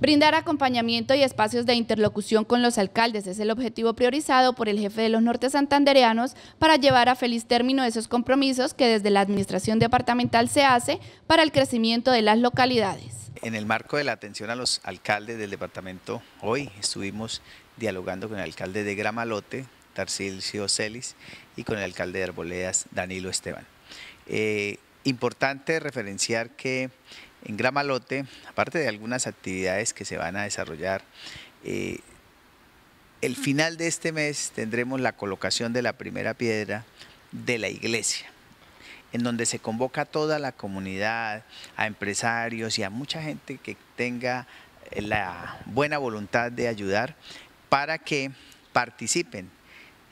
Brindar acompañamiento y espacios de interlocución con los alcaldes es el objetivo priorizado por el jefe de los norte santandereanos para llevar a feliz término esos compromisos que desde la administración departamental se hace para el crecimiento de las localidades. En el marco de la atención a los alcaldes del departamento, hoy estuvimos dialogando con el alcalde de Gramalote, Tarcilcio Celis, y con el alcalde de Arboledas, Danilo Esteban. Eh, importante referenciar que en Gramalote, aparte de algunas actividades que se van a desarrollar, eh, el final de este mes tendremos la colocación de la primera piedra de la iglesia en donde se convoca a toda la comunidad, a empresarios y a mucha gente que tenga eh, la buena voluntad de ayudar para que participen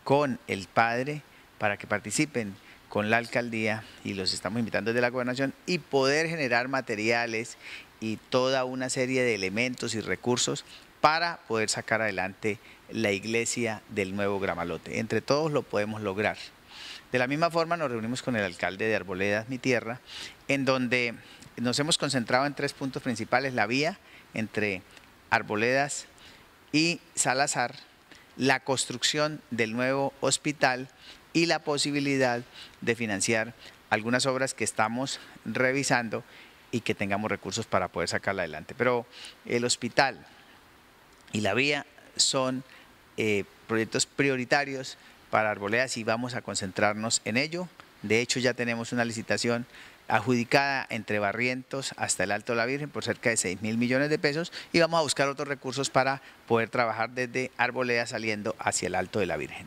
con el Padre, para que participen con la alcaldía y los estamos invitando desde la gobernación y poder generar materiales y toda una serie de elementos y recursos para poder sacar adelante la iglesia del nuevo Gramalote. Entre todos lo podemos lograr. De la misma forma nos reunimos con el alcalde de Arboledas, mi tierra, en donde nos hemos concentrado en tres puntos principales, la vía entre Arboledas y Salazar, la construcción del nuevo hospital y la posibilidad de financiar algunas obras que estamos revisando y que tengamos recursos para poder sacarla adelante. Pero el hospital y la vía son eh, proyectos prioritarios para Arboleas y vamos a concentrarnos en ello. De hecho, ya tenemos una licitación adjudicada entre Barrientos hasta el Alto de la Virgen por cerca de 6 mil millones de pesos y vamos a buscar otros recursos para poder trabajar desde Arboleda saliendo hacia el Alto de la Virgen.